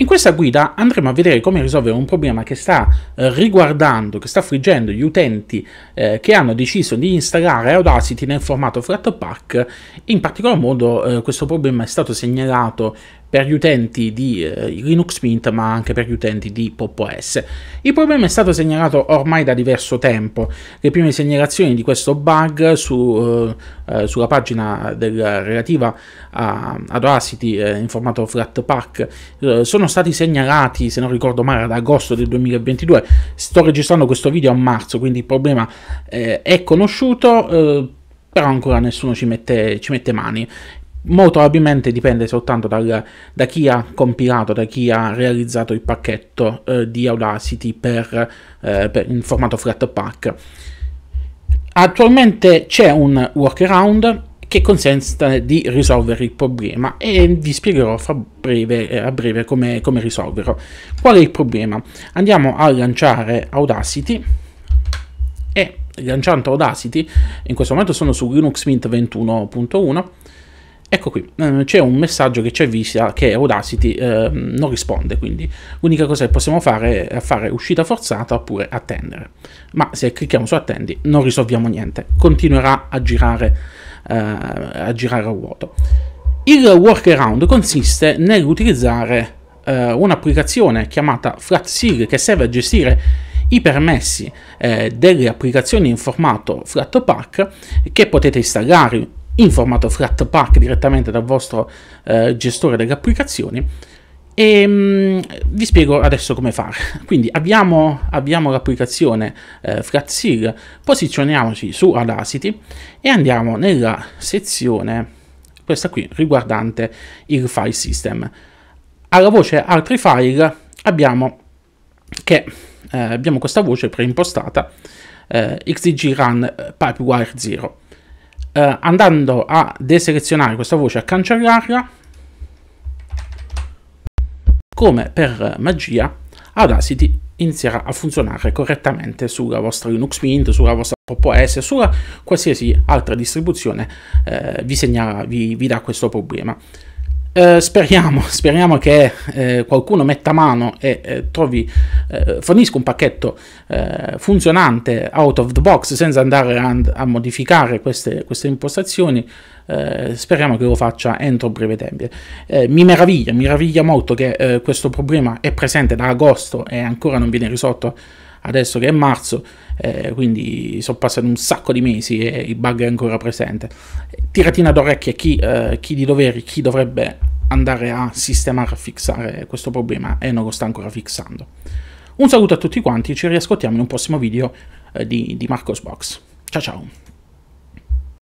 In questa guida andremo a vedere come risolvere un problema che sta eh, riguardando, che sta affliggendo gli utenti eh, che hanno deciso di installare Audacity nel formato Flatpak. In particolar modo eh, questo problema è stato segnalato per gli utenti di eh, Linux Mint ma anche per gli utenti di Pop OS. Il problema è stato segnalato ormai da diverso tempo, le prime segnalazioni di questo bug su, eh, eh sulla pagina del, relativa a, ad Audacity eh, in formato Flatpak eh, sono stati segnalati, se non ricordo male, ad agosto del 2022, sto registrando questo video a marzo quindi il problema eh, è conosciuto però ancora nessuno ci mette, ci mette mani molto probabilmente dipende soltanto dal, da chi ha compilato, da chi ha realizzato il pacchetto eh, di Audacity per, eh, per, in formato Flatpak. Attualmente c'è un workaround che consente di risolvere il problema e vi spiegherò breve, eh, a breve come, come risolverlo. Qual è il problema? Andiamo a lanciare Audacity e lanciando Audacity, in questo momento sono su Linux Mint 21.1 Ecco qui, eh, c'è un messaggio che ci avvisa che Audacity eh, non risponde, quindi l'unica cosa che possiamo fare è fare uscita forzata oppure attendere. Ma se clicchiamo su attendi non risolviamo niente, continuerà a girare, eh, a, girare a vuoto. Il workaround consiste nell'utilizzare eh, un'applicazione chiamata FlatSeal che serve a gestire i permessi eh, delle applicazioni in formato Flatpak che potete installare in formato Flatpak direttamente dal vostro eh, gestore delle applicazioni e ehm, mh, vi spiego adesso come fare. Quindi abbiamo, abbiamo l'applicazione eh, FlatSeal, posizioniamoci su Audacity e andiamo nella sezione, questa qui, riguardante il file system. Alla voce altri file abbiamo, che, eh, abbiamo questa voce preimpostata eh, xdg run pipewire 0 eh, andando a deselezionare questa voce, a cancellarla, come per magia Audacity inizierà a funzionare correttamente sulla vostra Linux Mint, sulla vostra OS, sulla qualsiasi altra distribuzione eh, vi, segnala, vi, vi dà questo problema. Eh, speriamo, speriamo, che eh, qualcuno metta mano e eh, trovi, eh, fornisca un pacchetto eh, funzionante out of the box senza andare a, a modificare queste, queste impostazioni. speriamo che lo faccia entro breve tempo. mi meraviglia, mi meraviglia molto che questo problema è presente da agosto e ancora non viene risolto adesso che è marzo, eh, quindi sono passati un sacco di mesi e il bug è ancora presente. Tiratina d'orecchie chi, eh, chi di doveri, chi dovrebbe andare a sistemare, a fixare questo problema e non lo sta ancora fixando. Un saluto a tutti quanti, ci riascoltiamo in un prossimo video eh, di, di Marcos Box. Ciao ciao!